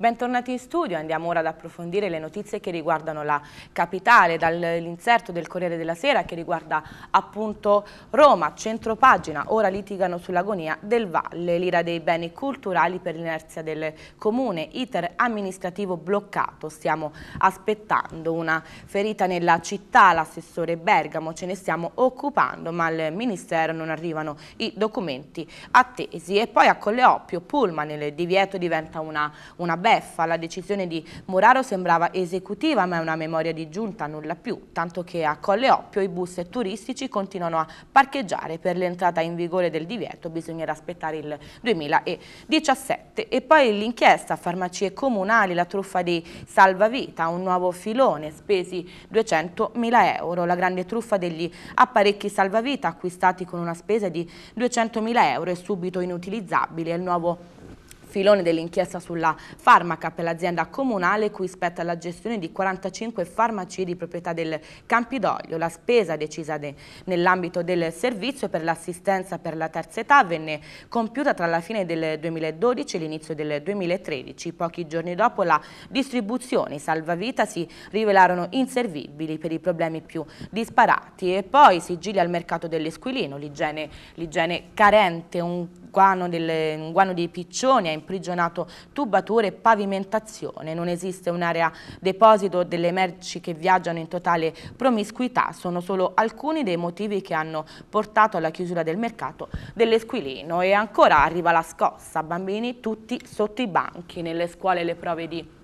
Bentornati in studio, andiamo ora ad approfondire le notizie che riguardano la capitale, dall'inserto del Corriere della Sera che riguarda appunto Roma, centropagina, ora litigano sull'agonia del Valle, l'ira dei beni culturali per l'inerzia del comune, iter amministrativo bloccato, stiamo aspettando una ferita nella città, l'assessore Bergamo, ce ne stiamo occupando, ma al Ministero non arrivano i documenti attesi e poi a Colleoppio, Pullman, il divieto diventa una, una bella beffa. La decisione di Muraro sembrava esecutiva ma è una memoria di giunta, nulla più, tanto che a Colle Oppio i bus turistici continuano a parcheggiare. Per l'entrata in vigore del divieto bisognerà aspettare il 2017. E poi l'inchiesta farmacie comunali, la truffa di salvavita, un nuovo filone, spesi 200.000 euro. La grande truffa degli apparecchi salvavita acquistati con una spesa di 200.000 euro e subito inutilizzabili. È il nuovo filone dell'inchiesta sulla farmaca per l'azienda comunale cui spetta la gestione di 45 farmaci di proprietà del Campidoglio. La spesa decisa de, nell'ambito del servizio per l'assistenza per la terza età venne compiuta tra la fine del 2012 e l'inizio del 2013. Pochi giorni dopo la distribuzione i salvavita si rivelarono inservibili per i problemi più disparati e poi sigilli al mercato dell'esquilino, l'igiene carente, un guano, delle, un guano dei piccioni ha imprigionato tubature e pavimentazione, non esiste un'area deposito delle merci che viaggiano in totale promiscuità, sono solo alcuni dei motivi che hanno portato alla chiusura del mercato dell'Esquilino e ancora arriva la scossa, bambini tutti sotto i banchi, nelle scuole le prove di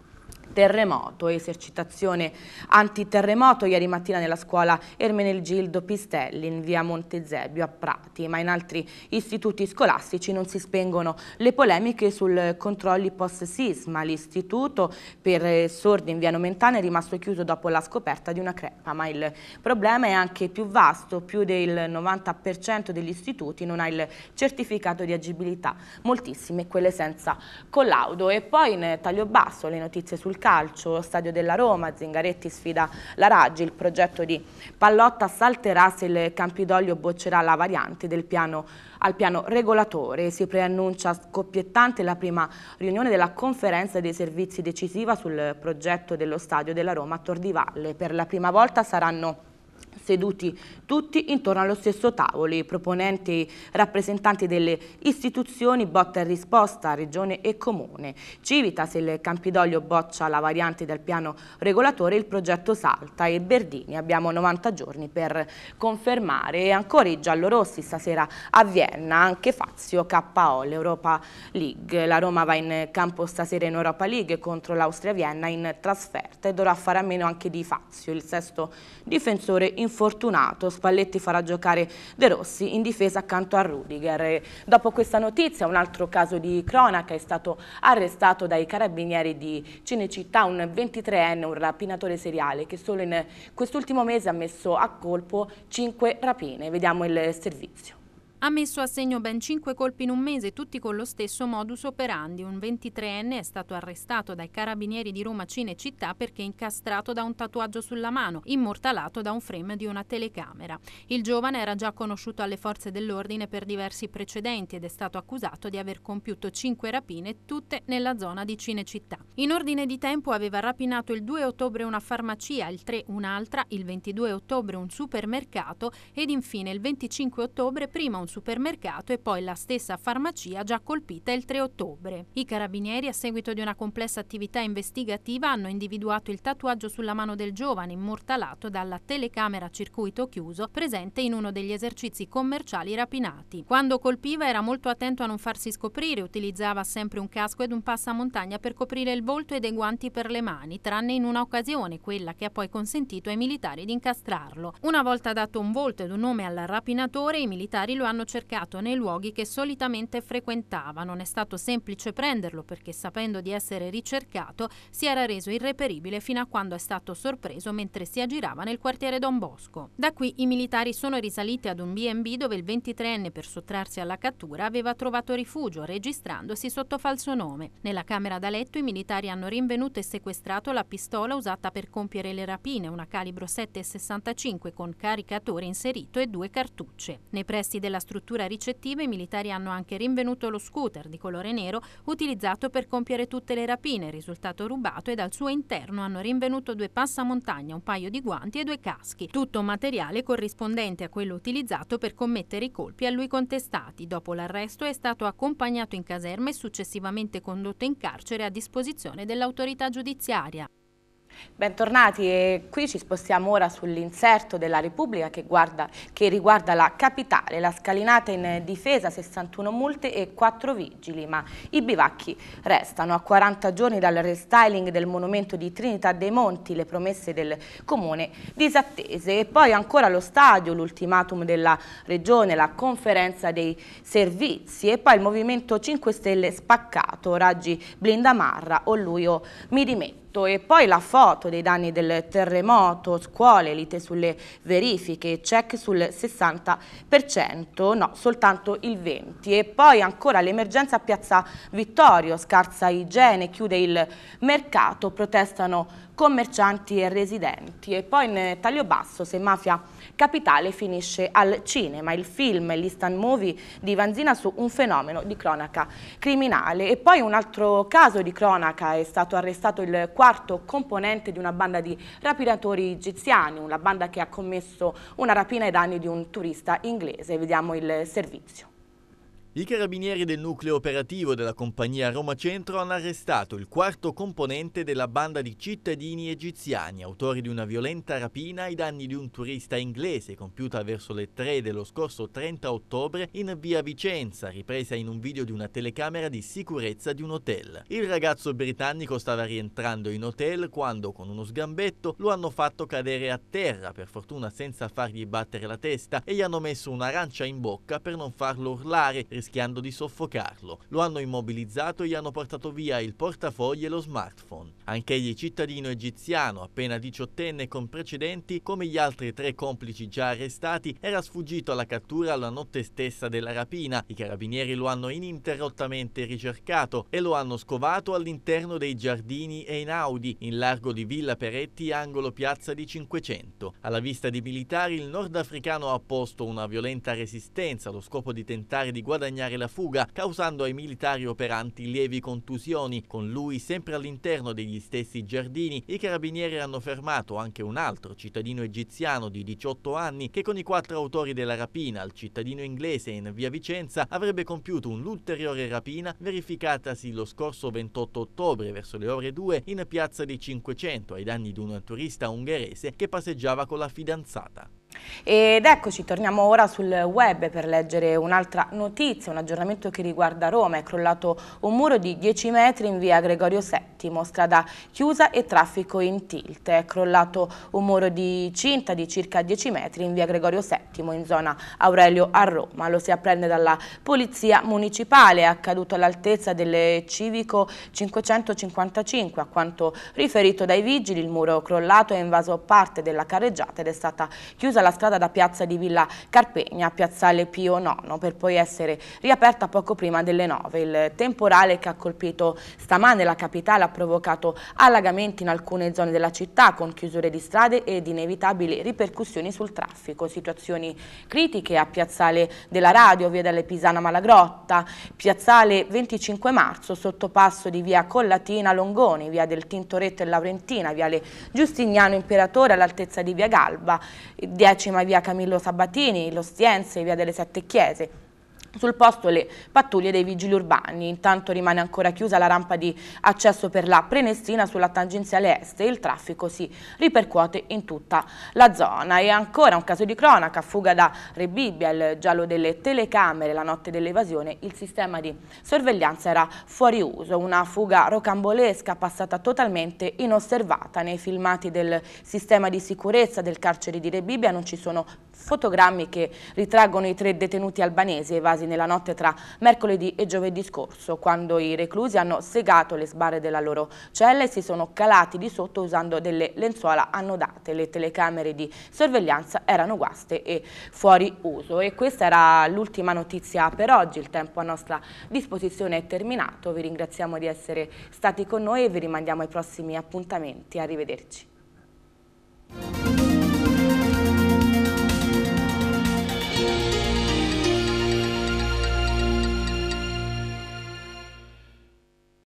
terremoto, esercitazione antiterremoto ieri mattina nella scuola Ermenegildo Pistelli in via Montezebbio a Prati, ma in altri istituti scolastici non si spengono le polemiche sul controlli post sisma. L'istituto per sordi in via Nomentana è rimasto chiuso dopo la scoperta di una crepa, ma il problema è anche più vasto, più del 90% degli istituti non ha il certificato di agibilità, moltissime quelle senza collaudo. E poi in taglio basso le notizie sul calcio, stadio della Roma, Zingaretti sfida la Raggi, il progetto di Pallotta salterà se il Campidoglio boccerà la variante del piano al piano regolatore. Si preannuncia scoppiettante la prima riunione della conferenza dei servizi decisiva sul progetto dello stadio della Roma a Tordivalle. Per la prima volta saranno seduti tutti intorno allo stesso tavolo, i proponenti rappresentanti delle istituzioni botta e risposta Regione e Comune. Civitas il Campidoglio boccia la variante del piano regolatore, il progetto salta e Berdini abbiamo 90 giorni per confermare e ancora i giallorossi stasera a Vienna, anche Fazio KO, l'Europa League. La Roma va in campo stasera in Europa League contro l'Austria Vienna in trasferta e dovrà fare a meno anche di Fazio, il sesto difensore in infortunato, Spalletti farà giocare De Rossi in difesa accanto a Rudiger. E dopo questa notizia un altro caso di cronaca è stato arrestato dai carabinieri di Cinecittà un 23enne, un rapinatore seriale che solo in quest'ultimo mese ha messo a colpo 5 rapine. Vediamo il servizio. Ha messo a segno ben cinque colpi in un mese, tutti con lo stesso modus operandi. Un 23enne è stato arrestato dai carabinieri di Roma Cinecittà perché incastrato da un tatuaggio sulla mano, immortalato da un frame di una telecamera. Il giovane era già conosciuto alle forze dell'ordine per diversi precedenti ed è stato accusato di aver compiuto cinque rapine, tutte nella zona di Cinecittà. In ordine di tempo aveva rapinato il 2 ottobre una farmacia, il 3 un'altra, il 22 ottobre un supermercato ed infine il 25 ottobre prima un supermercato e poi la stessa farmacia già colpita il 3 ottobre. I carabinieri a seguito di una complessa attività investigativa hanno individuato il tatuaggio sulla mano del giovane immortalato dalla telecamera a circuito chiuso presente in uno degli esercizi commerciali rapinati. Quando colpiva era molto attento a non farsi scoprire, utilizzava sempre un casco ed un passamontagna per coprire il volto e dei guanti per le mani, tranne in una occasione, quella che ha poi consentito ai militari di incastrarlo. Una volta dato un volto ed un nome al rapinatore, i militari lo hanno cercato nei luoghi che solitamente frequentava. Non è stato semplice prenderlo perché sapendo di essere ricercato si era reso irreperibile fino a quando è stato sorpreso mentre si aggirava nel quartiere Don Bosco. Da qui i militari sono risaliti ad un B&B dove il 23enne per sottrarsi alla cattura aveva trovato rifugio registrandosi sotto falso nome. Nella camera da letto i militari parlamentari hanno rinvenuto e sequestrato la pistola usata per compiere le rapine, una calibro 7,65 con caricatore inserito e due cartucce. Nei pressi della struttura ricettiva i militari hanno anche rinvenuto lo scooter di colore nero utilizzato per compiere tutte le rapine, risultato rubato e dal suo interno hanno rinvenuto due passamontagna, un paio di guanti e due caschi, tutto materiale corrispondente a quello utilizzato per commettere i colpi a lui contestati. Dopo l'arresto è stato accompagnato in caserma e successivamente condotto in carcere a disposizione disposizione dell'autorità giudiziaria. Bentornati e qui ci spostiamo ora sull'inserto della Repubblica che, guarda, che, riguarda la capitale, la scalinata in difesa, 61 multe e 4 vigili, ma i bivacchi restano. A 40 giorni dal restyling del monumento di Trinità dei Monti, le promesse del comune disattese. E poi ancora lo stadio, l'ultimatum della regione, la conferenza dei servizi e poi il Movimento 5 Stelle spaccato, Raggi Blindamarra o lui o mi dimetto tutto e poi la foto dei danni del terremoto, scuole, lite sulle verifiche, check sul 60%, no, soltanto il 20% e poi ancora l'emergenza a Piazza Vittorio, scarsa igiene, chiude il mercato, protestano commercianti e residenti. E poi in taglio basso se Mafia Capitale finisce al cinema, il film, l'Instant Movie di Vanzina su un fenomeno di cronaca criminale. E poi un altro caso di cronaca è stato arrestato il quarto componente di una banda di rapinatori egiziani, una banda che ha commesso una rapina ai danni di un turista inglese. Vediamo il servizio. I carabinieri del nucleo operativo della compagnia Roma Centro hanno arrestato il quarto componente della banda di cittadini egiziani, autori di una violenta rapina ai danni di un turista inglese compiuta verso le 3 dello scorso 30 ottobre in via Vicenza, ripresa in un video di una telecamera di sicurezza di un hotel. Il ragazzo britannico stava rientrando in hotel quando con uno sgambetto lo hanno fatto cadere a terra, per fortuna senza fargli battere la testa, e gli hanno messo un'arancia in bocca per non farlo urlare, rischiando di soffocarlo. Lo hanno immobilizzato e gli hanno portato via il portafoglio e lo smartphone. Anch'egli cittadino egiziano, appena diciottenne con precedenti, come gli altri tre complici già arrestati, era sfuggito alla cattura la notte stessa della rapina. I carabinieri lo hanno ininterrottamente ricercato e lo hanno scovato all'interno dei giardini Einaudi, in largo di Villa Peretti, angolo piazza di Cinquecento. Alla vista di militari, il nordafricano ha posto una violenta resistenza allo scopo di tentare di guadagnare impegnare la fuga, causando ai militari operanti lievi contusioni. Con lui, sempre all'interno degli stessi giardini, i carabinieri hanno fermato anche un altro cittadino egiziano di 18 anni che con i quattro autori della rapina al cittadino inglese in via Vicenza avrebbe compiuto un'ulteriore rapina verificatasi lo scorso 28 ottobre verso le ore 2 in piazza dei 500 ai danni di un turista ungherese che passeggiava con la fidanzata. Ed eccoci, torniamo ora sul web per leggere un'altra notizia, un aggiornamento che riguarda Roma. È crollato un muro di 10 metri in via Gregorio VII, strada chiusa e traffico in tilt. È crollato un muro di cinta di circa 10 metri in via Gregorio VII, in zona Aurelio a Roma. Lo si apprende dalla Polizia Municipale, è accaduto all'altezza del civico 555. A quanto riferito dai vigili, il muro crollato ha invaso parte della carreggiata ed è stata chiusa la la strada da piazza di Villa Carpegna a piazzale Pio IX per poi essere riaperta poco prima delle 9. Il temporale che ha colpito stamane la capitale ha provocato allagamenti in alcune zone della città con chiusure di strade ed inevitabili ripercussioni sul traffico, situazioni critiche a piazzale della Radio, via delle Pisana Malagrotta, piazzale 25 marzo, sottopasso di via Collatina Longoni, via del Tintoretto e Laurentina, viale Giustiniano Imperatore all'altezza di via Galba, decima via Camillo Sabatini, l'Ostiense, via delle Sette Chiese. Sul posto le pattuglie dei vigili urbani, intanto rimane ancora chiusa la rampa di accesso per la Prenestina sulla tangenziale est e il traffico si ripercuote in tutta la zona. E ancora un caso di cronaca, fuga da Rebibbia, il giallo delle telecamere, la notte dell'evasione, il sistema di sorveglianza era fuori uso, una fuga rocambolesca passata totalmente inosservata. Nei filmati del sistema di sicurezza del carcere di Rebibbia non ci sono fotogrammi che ritraggono i tre detenuti albanesi evasi nella notte tra mercoledì e giovedì scorso, quando i reclusi hanno segato le sbarre della loro cella e si sono calati di sotto usando delle lenzuola annodate. Le telecamere di sorveglianza erano guaste e fuori uso. E questa era l'ultima notizia per oggi. Il tempo a nostra disposizione è terminato. Vi ringraziamo di essere stati con noi e vi rimandiamo ai prossimi appuntamenti. Arrivederci.